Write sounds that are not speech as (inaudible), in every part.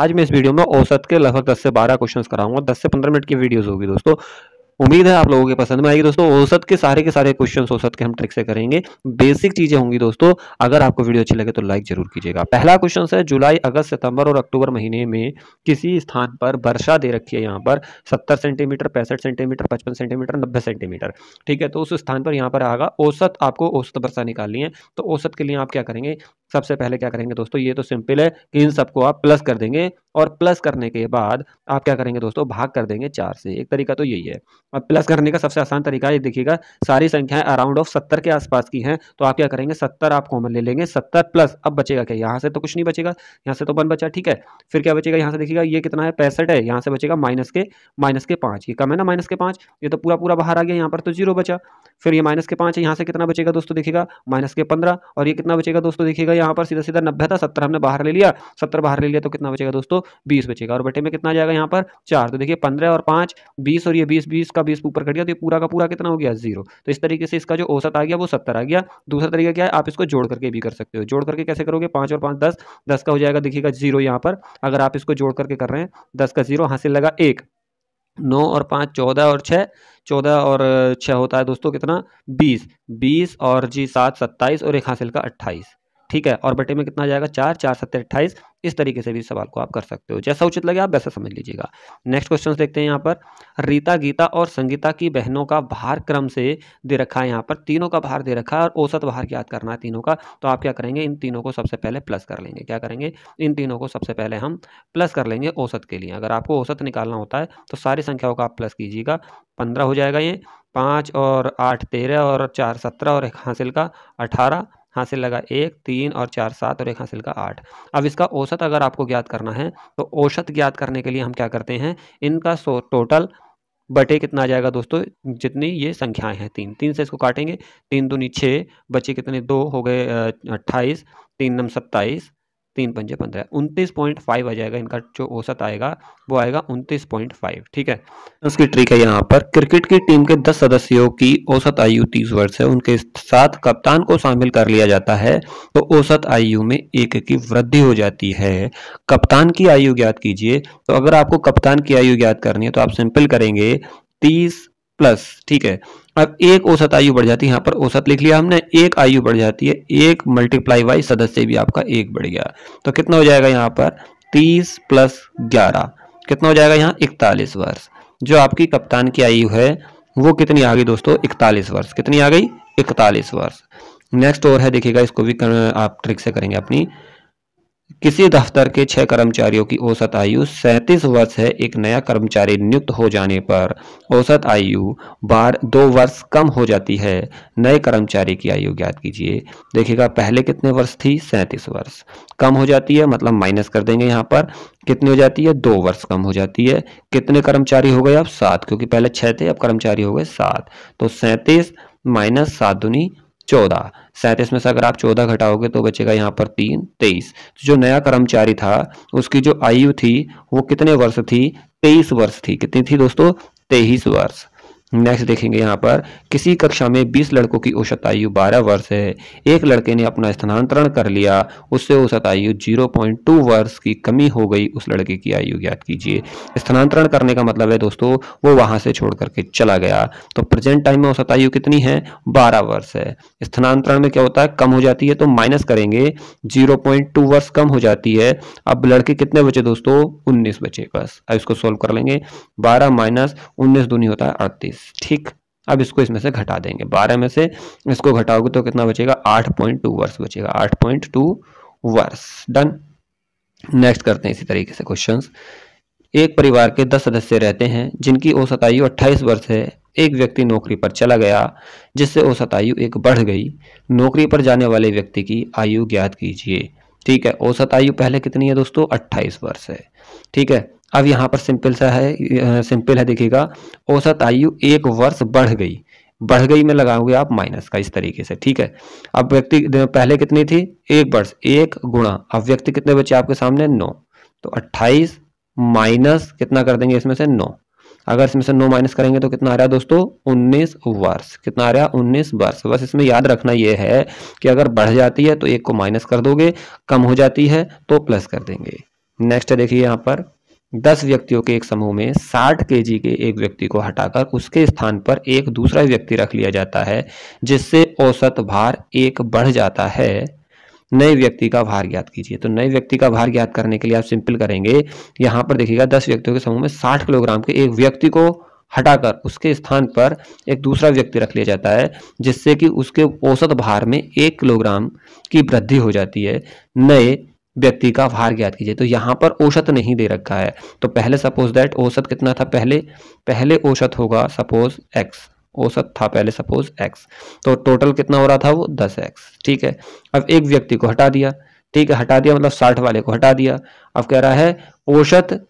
आज मैं इस वीडियो में औसत के लगभग 10 से 12 क्वेश्चंस कराऊंगा 10 से 15 मिनट की वीडियोस होगी दोस्तों उम्मीद है आप लोगों के पसंद में आएगी दोस्तों औसत के सारे के सारे क्वेश्चंस औसत के हम ट्रिक से करेंगे बेसिक चीजें होंगी दोस्तों अगर आपको वीडियो अच्छी लगे तो लाइक जरूर कीजिएगा पहला क्वेश्चन है जुलाई अगस्त सितंबर और अक्टूबर महीने में किसी स्थान पर वर्षा दे रखी है यहाँ पर सत्तर सेंटीमीटर पैंसठ सेंटीमीटर पचपन सेंटीमीटर नब्बे सेंटीमीटर ठीक है तो उस स्थान पर यहाँ पर आगा औसत आपको औसत वर्षा निकालनी है तो औसत के लिए आप क्या करेंगे सबसे पहले क्या करेंगे दोस्तों ये तो सिंपल है कि इन सबको आप प्लस कर देंगे और प्लस करने के बाद आप क्या करेंगे दोस्तों भाग कर देंगे चार से एक तरीका तो यही है अब प्लस करने का सबसे आसान तरीका ये देखिएगा सारी संख्याएं अराउंड ऑफ सत्तर के आसपास की हैं तो आप क्या करेंगे सत्तर आप कॉमन ले लेंगे सत्तर प्लस अब बचेगा क्या यहाँ से तो कुछ नहीं बचेगा यहाँ से तो वन बचा ठीक है फिर क्या बचेगा यहाँ से देखिएगा ये कितना है पैंसठ है यहाँ से बचेगा माइनस के माइनस के पाँच ये कम है ना माइनस के पाँच ये तो पूरा पूरा बाहर आ गया यहाँ पर तो जीरो बचा फिर ये माइनस के पाँच है यहाँ से कितना बचेगा दोस्तों देखिएगा माइनस के पंद्रह और ये कितना बचेगा दोस्तों देखिएगा यहाँ पर सीधा सीधा नब्बे था सत्तर हमने बाहर ले लिया सत्तर बाहर ले लिया तो कितना बचेगा दोस्तों बीस बचेगा और बटे में कितना जाएगा यहाँ पर चार तो देखिए पंद्रह और पाँच बीस और ये बीस बीस का बीस ऊपर कट गया तो ये पूरा का पूरा कितना हो गया जीरो तो इस तरीके से इसका जो औसत आ गया वो सत्तर आ गया दूसरा तरीका क्या है आप इसको जोड़ करके भी कर सकते हो जोड़ करके कैसे करोगे पाँच और पाँच दस दस का हो जाएगा देखिएगा जीरो यहाँ पर अगर आप इसको जोड़ करके कर रहे हैं दस का जीरो हासिल लगा एक नौ और पाँच चौदह और छः चौदह और छः होता है दोस्तों कितना बीस बीस और जी सात सत्ताईस और एक हासिल का अट्ठाईस ठीक है और बटे में कितना जाएगा चार चार सत्तर अट्ठाईस इस तरीके से भी सवाल को आप कर सकते हो जैसा उचित लगे आप वैसा समझ लीजिएगा नेक्स्ट क्वेश्चन देखते हैं यहाँ पर रीता गीता और संगीता की बहनों का भार क्रम से दे रखा है यहाँ पर तीनों का भार दे रखा है और औसत भार याद करना है तीनों का तो आप क्या करेंगे इन तीनों को सबसे पहले प्लस कर लेंगे क्या करेंगे इन तीनों को सबसे पहले हम प्लस कर लेंगे औसत के लिए अगर आपको औसत निकालना होता है तो सारी संख्याओं का आप प्लस कीजिएगा पंद्रह हो जाएगा ये पाँच और आठ तेरह और चार सत्रह और एक हासिल का अठारह हासिल लगा एक तीन और चार सात और एक हासिल का लगा आठ अब इसका औसत अगर आपको ज्ञात करना है तो औसत ज्ञात करने के लिए हम क्या करते हैं इनका सो टोटल बटे कितना आ जाएगा दोस्तों जितनी ये संख्याएं हैं तीन तीन से इसको काटेंगे तीन दूनी छः बचे कितने दो हो गए अट्ठाईस तीन नम सत्ताईस तीन पंजे पंद्रह उनतीस पॉइंट फाइव आ जाएगा इनका जो औसत आएगा वो आएगा उनतीस पॉइंट फाइव ठीक है तो उसकी ट्रिक है यहाँ पर क्रिकेट की टीम के दस सदस्यों की औसत आयु तीस वर्ष है उनके साथ कप्तान को शामिल कर लिया जाता है तो औसत आयु में एक की वृद्धि हो जाती है कप्तान की आयु ज्ञात कीजिए तो अगर आपको कप्तान की आयु ज्ञात करनी है तो आप सिंपल करेंगे तीस प्लस ठीक है अब एक औसत आयु बढ़ जाती है यहां पर औसत लिख लिया हमने एक आयु बढ़ जाती है एक मल्टीप्लाई वाई सदस्य भी आपका एक बढ़ गया तो कितना हो जाएगा यहाँ पर तीस प्लस ग्यारह कितना हो जाएगा यहाँ इकतालीस वर्ष जो आपकी कप्तान की आयु है वो कितनी आ गई दोस्तों इकतालीस वर्ष कितनी आ गई इकतालीस वर्ष नेक्स्ट और है देखिएगा इसको भी कर, आप ट्रिक से करेंगे अपनी किसी दफ्तर के छह कर्मचारियों की औसत आयु सैतीस वर्ष है एक नया कर्मचारी नियुक्त हो जाने पर औसत आयु बार दो वर्ष कम हो जाती है नए कर्मचारी की आयु ज्ञात कीजिए देखिएगा पहले कितने वर्ष थी सैंतीस वर्ष कम हो जाती है मतलब माइनस कर देंगे यहाँ पर कितनी हो जाती है दो वर्ष कम हो जाती है कितने कर्मचारी हो गए अब सात क्योंकि पहले छह थे अब कर्मचारी हो गए सात तो सैंतीस माइनस सात दुनी चौदह सैंतीस में से अगर आप चौदह घटाओगे तो बचेगा यहाँ पर तीन तेईस तो जो नया कर्मचारी था उसकी जो आयु थी वो कितने वर्ष थी तेईस वर्ष थी कितनी थी दोस्तों तेईस वर्ष नेक्स्ट देखेंगे यहाँ पर किसी कक्षा में 20 लड़कों की औसत आयु 12 वर्ष है एक लड़के ने अपना स्थानांतरण कर लिया उससे औसत आयु 0.2 वर्ष की कमी हो गई उस लड़के की आयु ज्ञात कीजिए स्थानांतरण करने का मतलब है दोस्तों वो वहां से छोड़ करके चला गया तो प्रेजेंट टाइम में औसत आयु कितनी है बारह वर्ष है स्थानांतरण में क्या होता है कम हो जाती है तो माइनस करेंगे जीरो वर्ष कम हो जाती है अब लड़के कितने बचे दोस्तों उन्नीस बचे बस अब इसको सोल्व कर लेंगे बारह माइनस उन्नीस दूनी होता है अड़तीस ठीक अब इसको इसमें से घटा देंगे बारह में से इसको घटाओगे तो कितना बचेगा आठ पॉइंट टू वर्ष बचेगा आठ पॉइंट टू वर्ष डन नेक्स्ट करते हैं इसी तरीके से क्वेश्चन एक परिवार के दस सदस्य रहते हैं जिनकी औसत आयु अट्ठाईस वर्ष है एक व्यक्ति नौकरी पर चला गया जिससे औसत आयु एक बढ़ गई नौकरी पर जाने वाले व्यक्ति की आयु ज्ञात कीजिए ठीक है औसत आयु पहले कितनी है दोस्तों अट्ठाईस वर्ष है ठीक है अब यहाँ पर सिंपल सा है सिंपल है देखिएगा औसत आयु एक वर्ष बढ़ गई बढ़ गई में लगाओगे आप माइनस का इस तरीके से ठीक है अब व्यक्ति पहले कितनी थी एक वर्ष एक गुणा अब व्यक्ति कितने बचे आपके सामने नौ तो अट्ठाईस माइनस कितना कर देंगे इसमें से नौ अगर इसमें से नौ माइनस करेंगे तो कितना आ रहा है दोस्तों उन्नीस वर्ष कितना आ रहा है उन्नीस वर्ष बस इसमें याद रखना यह है कि अगर बढ़ जाती है तो एक को माइनस कर दोगे कम हो जाती है तो प्लस कर देंगे नेक्स्ट देखिए यहाँ पर दस व्यक्तियों के एक समूह में साठ के के एक व्यक्ति को हटाकर उसके स्थान पर एक दूसरा व्यक्ति रख लिया जाता है जिससे औसत भार एक बढ़ जाता है नए व्यक्ति का भार ज्ञात कीजिए तो नए व्यक्ति का भार ज्ञात करने के लिए आप सिंपल करेंगे यहाँ पर देखिएगा दस व्यक्तियों के समूह में साठ किलोग्राम के एक व्यक्ति को हटाकर उसके स्थान पर एक दूसरा व्यक्ति रख लिया जाता है जिससे कि उसके औसत भार में एक किलोग्राम की वृद्धि हो जाती है नए व्यक्ति का भार ज्ञात कीजिए तो यहाँ पर औसत नहीं दे रखा है तो पहले सपोज दैट औसत कितना था पहले पहले औसत होगा सपोज एक्स औसत था पहले सपोज एक्स तो टोटल कितना हो रहा था वो दस एक्स ठीक है अब एक व्यक्ति को हटा दिया ठीक है हटा दिया मतलब साठ वाले को हटा दिया अब कह रहा है औसत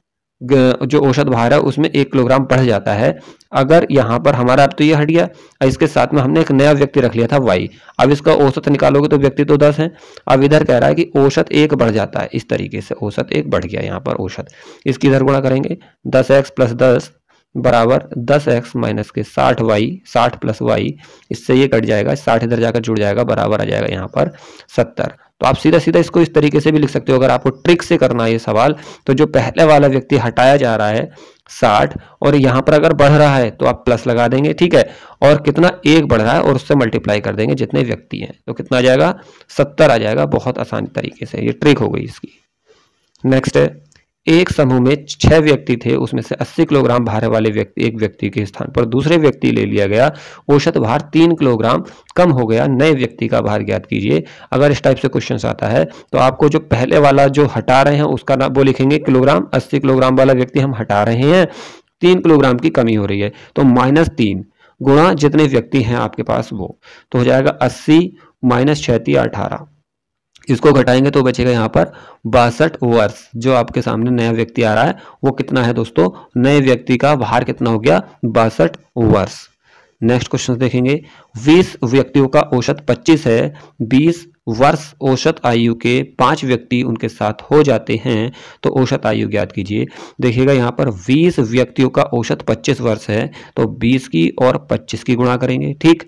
जो औसत भार है उसमें एक किलोग्राम बढ़ जाता है अगर यहाँ पर हमारा अब तो ये हट गया इसके साथ में हमने एक नया व्यक्ति रख लिया था वाई अब इसका औसत निकालोगे तो व्यक्ति तो दस है अब इधर कह रहा है कि औसत एक बढ़ जाता है इस तरीके से औसत एक बढ़ गया यहाँ पर औसत इसकी इधर गुणा करेंगे दस एक्स प्लस दस बराबर दस एक्स माइनस के साठ वाई साठ प्लस वाई इससे ये कट जाएगा साठ इधर जाकर जुड़ जाएगा बराबर आ जाएगा यहाँ पर सत्तर तो आप सीधा सीधा इसको इस तरीके से भी लिख सकते हो अगर आपको ट्रिक से करना है ये सवाल तो जो पहले वाला व्यक्ति हटाया जा रहा है साठ और यहां पर अगर बढ़ रहा है तो आप प्लस लगा देंगे ठीक है और कितना एक बढ़ रहा है और उससे मल्टीप्लाई कर देंगे जितने व्यक्ति हैं तो कितना आ जाएगा सत्तर आ जाएगा बहुत आसान तरीके से ये ट्रिक हो गई इसकी नेक्स्ट है एक समूह में छह व्यक्ति थे उसमें से 80 किलोग्राम भार वाले व्यक्ति एक व्यक्ति के स्थान पर दूसरे व्यक्ति ले लिया गया औसत भार तीन किलोग्राम कम हो गया नए व्यक्ति का भार ज्ञात कीजिए अगर इस टाइप से क्वेश्चन आता है तो आपको जो पहले वाला जो हटा रहे हैं उसका नाम वो लिखेंगे किलोग्राम अस्सी किलोग्राम वाला व्यक्ति हम हटा रहे हैं तीन किलोग्राम की कमी हो रही है तो माइनस तीन गुणा जितने व्यक्ति हैं आपके पास वो तो हो जाएगा अस्सी माइनस छैती अठारह इसको घटाएंगे तो बचेगा यहाँ पर बासठ वर्ष जो आपके सामने नया व्यक्ति आ रहा है वो कितना है दोस्तों नए व्यक्ति का भार कितना हो गया बासठ वर्ष नेक्स्ट क्वेश्चन देखेंगे 20 व्यक्तियों का औसत 25 है 20 वर्ष औसत आयु के पांच व्यक्ति उनके साथ हो जाते हैं तो औसत आयु ज्ञात कीजिए देखिएगा यहाँ पर 20 व्यक्तियों का औसत 25 वर्ष है तो 20 की और 25 की गुणा करेंगे ठीक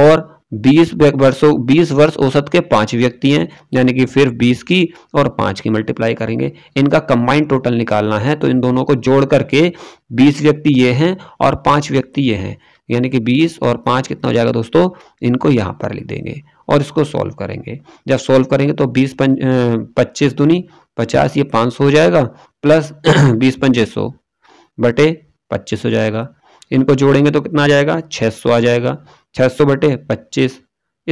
और बीस वर्षों बीस वर्ष औसत के पांच व्यक्ति हैं यानी कि फिर बीस की और पांच की मल्टीप्लाई करेंगे इनका कंबाइंड टोटल निकालना है तो इन दोनों को जोड़ करके बीस व्यक्ति ये हैं और पांच व्यक्ति ये हैं यानी कि बीस और पांच कितना हो जाएगा दोस्तों इनको यहाँ पर लिख देंगे और इसको सॉल्व करेंगे जब सॉल्व करेंगे तो बीस पच्चीस दुनी पचास ये पाँच सौ हो जाएगा प्लस (clears throat) बीस पंचे सौ बटे पच्चीस हो जाएगा इनको जोड़ेंगे तो कितना आ जाएगा छः सौ आ जाएगा छह सौ बटे पच्चीस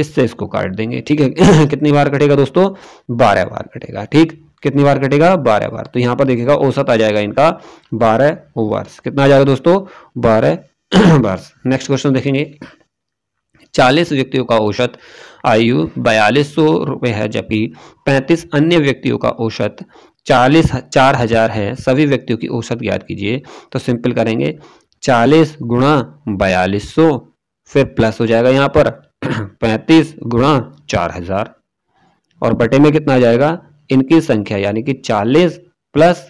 इससे इसको काट देंगे ठीक है (clears throat) कितनी बार कटेगा दोस्तों बारह बार कटेगा ठीक कितनी बार कटेगा बारह बार तो यहां पर देखिएगा औसत आ जाएगा इनका बारह वर्ष कितना आ जाएगा दोस्तों बारह वर्ष नेक्स्ट क्वेश्चन देखेंगे चालीस व्यक्तियों का औसत आयु बयालीस सौ रुपए है जबकि पैंतीस अन्य व्यक्तियों का औसत चालीस चार हजार है सभी व्यक्तियों की औसत ज्ञात कीजिए तो सिंपल करेंगे चालीस गुणा बयालीस सौ फिर प्लस हो जाएगा यहाँ पर (clears throat) पैंतीस गुणा चार हजार और बटे में कितना आ जाएगा इनकी संख्या यानी कि चालीस प्लस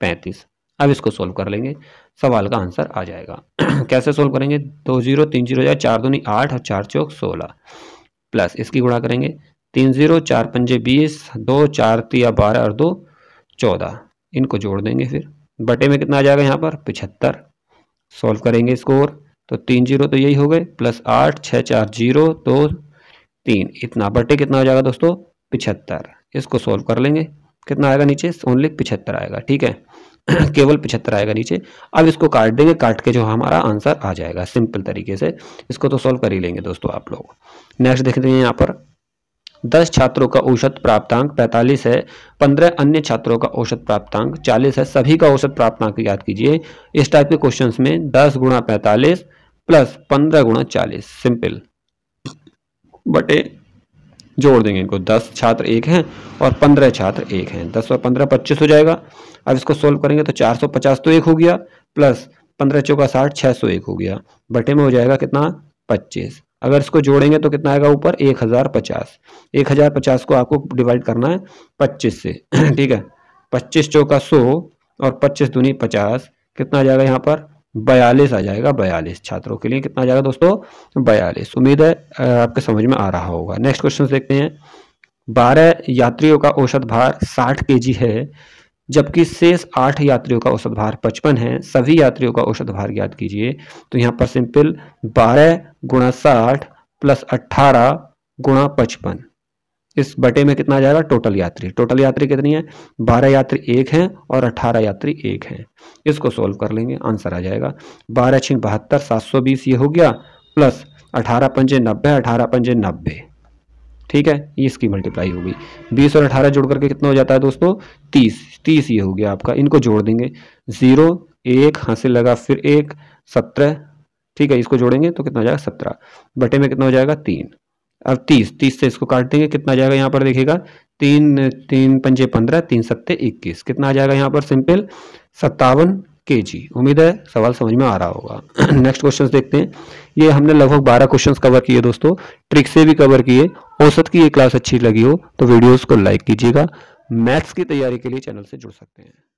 पैंतीस अब इसको सोल्व कर लेंगे सवाल का आंसर आ जाएगा (clears throat) कैसे सोल्व करेंगे दो जीरो तीन जीरो जाए चार दूनी आठ और चार चौक सोलह प्लस इसकी गुणा करेंगे तीन जीरो चार पंजे बीस दो चार तिया बारह और दो चौदह इनको जोड़ देंगे फिर बटे में कितना आ जाएगा यहाँ पर पिछहत्तर सोल्व करेंगे इसको और तो तीन जीरो तो यही हो गए प्लस आठ छः चार जीरो दो तीन इतना बटे कितना हो जाएगा दोस्तों पिछहत्तर इसको सॉल्व कर लेंगे कितना आएगा नीचे ओनली पिछहत्तर आएगा ठीक है (clears throat) केवल पिछहत्तर आएगा नीचे अब इसको काट देंगे काट के जो हमारा आंसर आ जाएगा सिंपल तरीके से इसको तो सॉल्व कर ही लेंगे दोस्तों आप लोग नेक्स्ट देखते हैं यहाँ पर दस छात्रों का औसत प्राप्तांक पैंतालीस है पंद्रह अन्य छात्रों का औसत प्राप्तांक चालीस है सभी का औसत प्राप्तांक याद कीजिए इस टाइप के क्वेश्चन में दस गुणा पैंतालीस प्लस पंद्रह गुणा चालीस सिंपल बटे जोड़ देंगे इनको दस छात्र एक हैं और पंद्रह छात्र एक हैं दस और पंद्रह पच्चीस हो जाएगा अब इसको सोल्व करेंगे तो चार सौ पचास तो एक हो गया प्लस पंद्रह चौका साठ छः सौ एक हो गया बटे में हो जाएगा कितना पच्चीस अगर इसको जोड़ेंगे तो कितना आएगा ऊपर एक हजार पचास एक हजार पचास को आपको डिवाइड करना है पच्चीस से (clears throat) ठीक है पच्चीस चौका सौ और पच्चीस दूनी पचास कितना आ जाएगा यहाँ पर बयालीस आ जाएगा बयालीस छात्रों के लिए कितना आ जाएगा दोस्तों बयालीस उम्मीद है आपके समझ में आ रहा होगा नेक्स्ट क्वेश्चन देखते हैं बारह यात्रियों का औसत भार साठ के है जबकि शेष आठ यात्रियों का औसत भार पचपन है सभी यात्रियों का औसत भार ज्ञात कीजिए तो यहाँ पर सिंपल बारह गुणा साठ प्लस अट्ठारह गुणा पचपन इस बटे में कितना आ जाएगा टोटल यात्री टोटल यात्री कितनी है बारह यात्री एक हैं और अठारह यात्री एक हैं इसको सोल्व कर लेंगे आंसर आ जाएगा बारह छिंग बहत्तर सात सौ बीस ये हो गया प्लस अठारह पंजे नब्बे अठारह पंजे नब्बे ठीक है ये इसकी मल्टीप्लाई होगी बीस और अठारह जोड़ करके कितना हो जाता है दोस्तों तीस तीस ये हो गया आपका इनको जोड़ देंगे ज़ीरो एक हासिल लगा फिर एक सत्रह ठीक है इसको जोड़ेंगे तो कितना हो जाएगा सत्रह बटे में कितना हो जाएगा तीन अब तीस तीस से इसको काट देंगे कितना आ जाएगा यहाँ पर देखिएगा तीन तीन पंजे पंद्रह तीन सत्ते इक्कीस कितना आ जाएगा यहाँ पर सिंपल सत्तावन के जी उम्मीद है सवाल समझ में आ रहा होगा नेक्स्ट (clears throat) क्वेश्चन देखते हैं ये हमने लगभग बारह क्वेश्चन कवर किए दोस्तों ट्रिक से भी कवर किए औसत की ये क्लास अच्छी लगी हो तो वीडियोस को लाइक कीजिएगा मैथ्स की तैयारी के लिए चैनल से जुड़ सकते हैं